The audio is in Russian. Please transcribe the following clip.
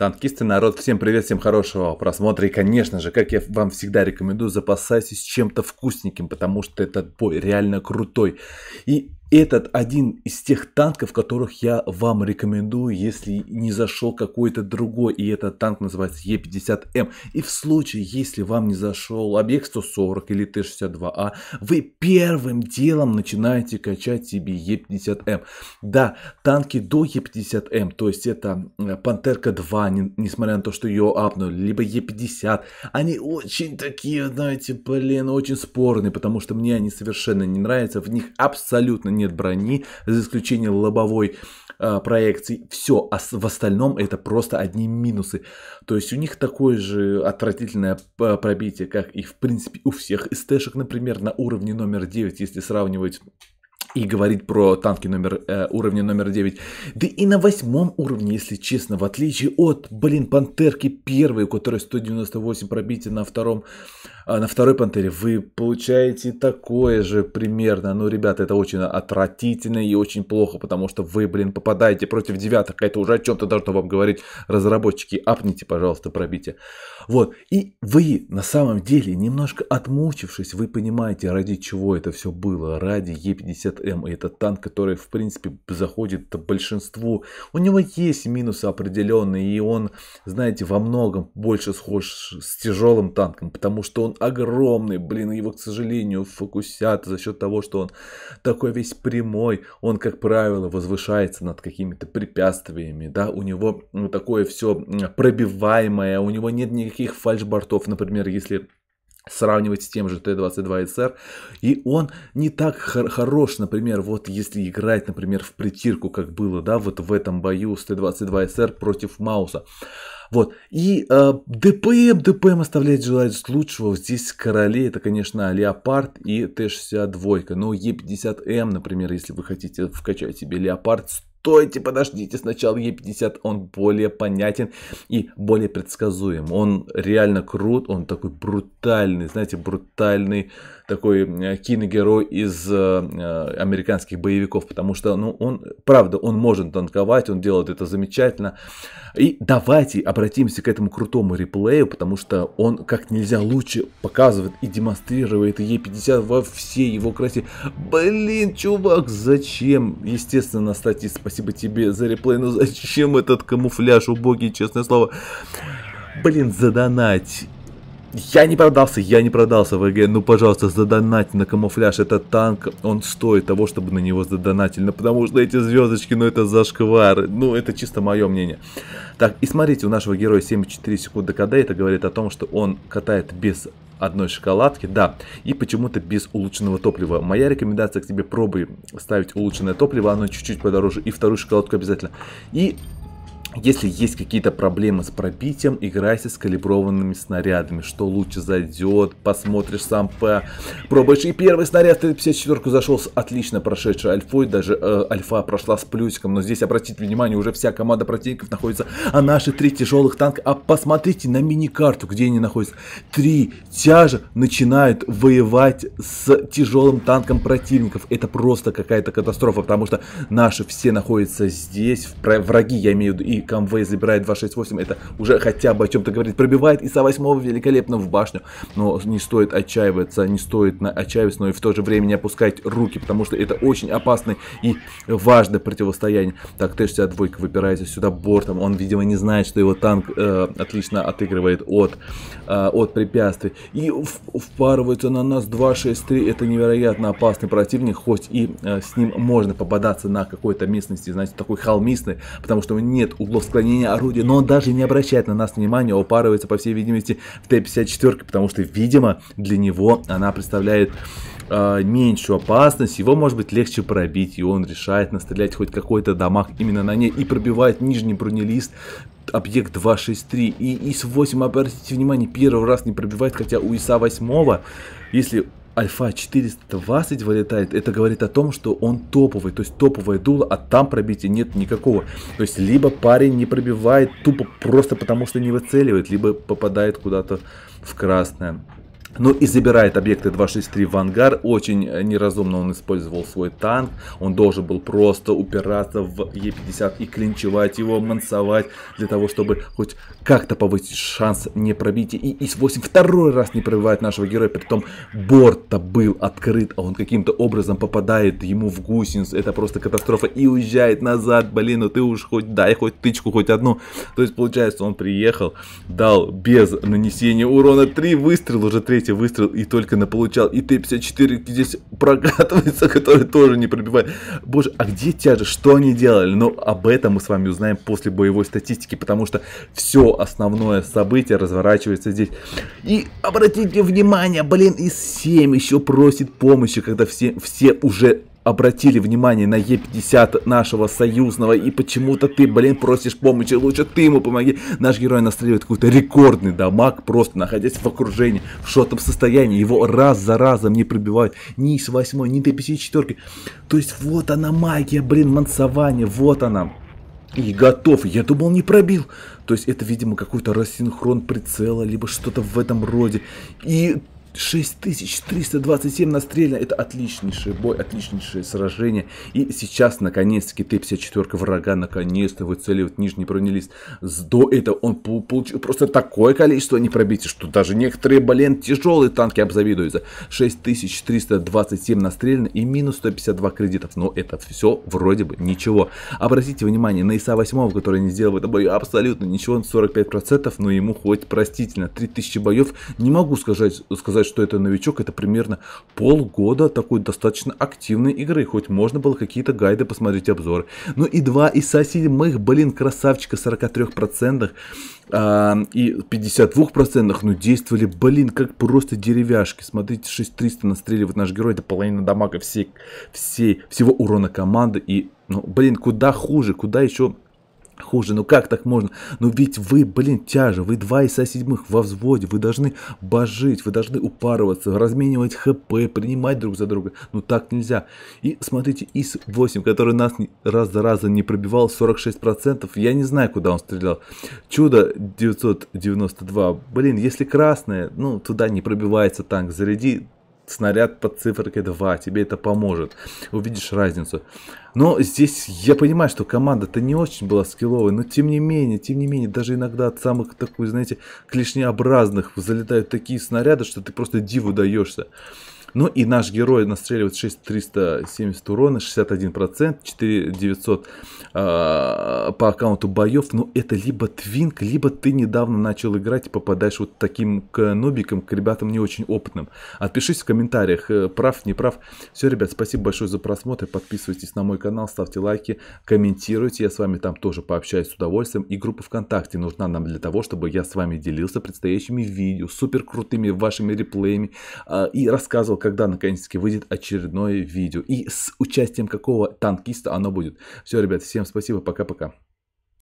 Танкисты, народ, всем привет, всем хорошего просмотра. И, конечно же, как я вам всегда рекомендую, запасайтесь чем-то вкусненьким, потому что этот бой реально крутой. И этот один из тех танков, которых я вам рекомендую, если не зашел какой-то другой, и этот танк называется Е50М. И в случае, если вам не зашел объект 140 или Т62А, а, вы первым делом начинаете качать себе Е50М. Да, танки до Е50М, то есть это э, Пантерка 2, не, несмотря на то, что ее апнули, либо Е50, они очень такие, знаете, блин, очень спорные, потому что мне они совершенно не нравятся, в них абсолютно нет брони, за исключением лобовой э, проекции. Все, а в остальном это просто одни минусы. То есть у них такое же отвратительное а, пробитие, как и в принципе у всех СТ-шек, например, на уровне номер 9, если сравнивать и говорить про танки номер, э, уровня номер 9. Да и на восьмом уровне, если честно, в отличие от, блин, Пантерки первой, у которой 198 пробития на втором а на второй пантере вы получаете такое же примерно. Ну, ребята, это очень отвратительно и очень плохо, потому что вы, блин, попадаете против девяток. А это уже о чем-то должно вам говорить разработчики. Апните, пожалуйста, пробите. Вот. И вы на самом деле, немножко отмучившись, вы понимаете, ради чего это все было. Ради Е50М. И это танк, который, в принципе, заходит большинству. У него есть минусы определенные. И он, знаете, во многом больше схож с тяжелым танком, потому что он огромный, блин, его, к сожалению, фокусят за счет того, что он такой весь прямой, он, как правило, возвышается над какими-то препятствиями, да, у него ну, такое все пробиваемое, у него нет никаких фальшбортов, например, если сравнивать с тем же Т-22СР, и он не так хор- хорош, например, вот если играть, например, в притирку, как было, да, вот в этом бою с Т-22СР против Мауса. Вот. И э, ДПМ, ДПМ оставляет желать лучшего. Здесь короли, это, конечно, Леопард и Т-62. Но Е50М, например, если вы хотите вкачать себе Леопард, стойте, подождите, сначала Е50, он более понятен и более предсказуем. Он реально крут, он такой брутальный, знаете, брутальный такой э, киногерой из э, э, американских боевиков, потому что, ну, он, правда, он может танковать, он делает это замечательно. И давайте обратимся к этому крутому реплею, потому что он как нельзя лучше показывает и демонстрирует Е50 во всей его красе. Блин, чувак, зачем? Естественно, на спасибо спасибо тебе за реплей. Ну зачем этот камуфляж убогий, честное слово? Блин, задонать. Я не продался, я не продался, в игре. ну пожалуйста, задонать на камуфляж этот танк, он стоит того, чтобы на него задонатили, ну потому что эти звездочки, ну это зашквар. ну это чисто мое мнение. Так, и смотрите, у нашего героя 7,4 секунды КД, это говорит о том, что он катает без одной шоколадки, да, и почему-то без улучшенного топлива. Моя рекомендация к тебе, пробуй ставить улучшенное топливо, оно чуть-чуть подороже, и вторую шоколадку обязательно. И если есть какие-то проблемы с пробитием, играйся с калиброванными снарядами. Что лучше зайдет, посмотришь сам по... Пробуешь. И первый снаряд 354 зашел с отлично прошедшей альфой. Даже э, альфа прошла с плюсиком. Но здесь, обратите внимание, уже вся команда противников находится. А наши три тяжелых танка... А посмотрите на мини-карту, где они находятся. Три тяжа начинают воевать с тяжелым танком противников. Это просто какая-то катастрофа. Потому что наши все находятся здесь. Враги, я имею в виду, и и Камвей забирает 2-6-8, это уже хотя бы о чем-то говорит. Пробивает Иса 8 великолепно в башню, но не стоит отчаиваться, не стоит на отчаиваться, но и в то же время не опускать руки, потому что это очень опасное и важное противостояние. Так, Т-62 выпирается сюда бортом, он, видимо, не знает, что его танк э, отлично отыгрывает от, э, от препятствий. И впарывается на нас 2-6-3, это невероятно опасный противник, хоть и э, с ним можно попадаться на какой-то местности, значит, такой холмистый, потому что нет угрозы углов склонения орудия, но он даже не обращает на нас внимания, упарывается, по всей видимости, в Т-54, потому что, видимо, для него она представляет э, меньшую опасность, его может быть легче пробить, и он решает настрелять хоть какой-то дамаг именно на ней и пробивает нижний бронелист объект 263. И ИС-8, обратите внимание, первый раз не пробивает, хотя у ИСа 8, если Альфа 420 вылетает, это говорит о том, что он топовый, то есть топовое дуло, а там пробития нет никакого. То есть либо парень не пробивает тупо просто потому, что не выцеливает, либо попадает куда-то в красное. Ну и забирает объекты 263 в ангар. Очень э, неразумно он использовал свой танк. Он должен был просто упираться в Е50 и клинчевать его, мансовать. Для того, чтобы хоть как-то повысить шанс не пробить И ИС-8 второй раз не пробивает нашего героя. Притом борт-то был открыт, а он каким-то образом попадает ему в гусеницу. Это просто катастрофа. И уезжает назад. Блин, ну ты уж хоть дай хоть тычку, хоть одну. То есть получается он приехал, дал без нанесения урона три выстрела уже 3 третий выстрел и только на получал И Т-54 здесь прокатывается, который тоже не пробивает. Боже, а где тяжесть? Что они делали? Но об этом мы с вами узнаем после боевой статистики, потому что все основное событие разворачивается здесь. И обратите внимание, блин, и 7 еще просит помощи, когда все, все уже обратили внимание на Е50 нашего союзного, и почему-то ты, блин, просишь помощи, лучше ты ему помоги. Наш герой настреливает какой-то рекордный дамаг, просто находясь в окружении, в шотом состоянии, его раз за разом не пробивают ни с восьмой, ни до 54. То есть вот она магия, блин, мансование, вот она. И готов. Я думал, не пробил. То есть это, видимо, какой-то рассинхрон прицела, либо что-то в этом роде. И 6327 настрельно. Это отличнейший бой, отличнейшее сражение. И сейчас, наконец-таки, Т-54 врага наконец-то выцеливает нижний бронелист. До этого он получил просто такое количество непробитий, что даже некоторые, блин, тяжелые танки обзавидуются. 6327 настрельно и минус 152 кредитов. Но это все вроде бы ничего. Обратите внимание на ИСа 8, который не сделал в этом бою абсолютно ничего. Он 45%, но ему хоть простительно. 3000 боев. Не могу сказать, сказать сказать, что это новичок, это примерно полгода такой достаточно активной игры, хоть можно было какие-то гайды посмотреть, обзоры. Ну и два из седьмых, блин, красавчика 43% а, и 52% ну действовали, блин, как просто деревяшки. Смотрите, 6300 вот наш герой, это половина дамага всей, всей, всего урона команды. И, ну, блин, куда хуже, куда еще хуже. Ну как так можно? Ну ведь вы, блин, тяже, вы два из седьмых во взводе, вы должны божить, вы должны упарываться, разменивать хп, принимать друг за друга. Ну так нельзя. И смотрите, ИС-8, который нас раз за разом не пробивал, 46%, я не знаю, куда он стрелял. Чудо 992, блин, если красное, ну туда не пробивается танк, заряди снаряд под цифркой 2, тебе это поможет, увидишь разницу. Но здесь я понимаю, что команда-то не очень была скилловой но тем не менее, тем не менее, даже иногда от самых такой, знаете, клешнеобразных залетают такие снаряды, что ты просто диву даешься. Ну и наш герой настреливает 6370 урона, 61%, 4900 э, по аккаунту боев. Но ну, это либо твинк, либо ты недавно начал играть и попадаешь вот таким к нубикам к ребятам не очень опытным. Отпишись в комментариях, э, прав, не прав. Все, ребят, спасибо большое за просмотр. Подписывайтесь на мой канал, ставьте лайки, комментируйте. Я с вами там тоже пообщаюсь с удовольствием. И группа ВКонтакте нужна нам для того, чтобы я с вами делился предстоящими видео, супер крутыми вашими реплеями э, и рассказывал, когда наконец-таки выйдет очередное видео и с участием какого танкиста оно будет. Все, ребят, всем спасибо, пока-пока.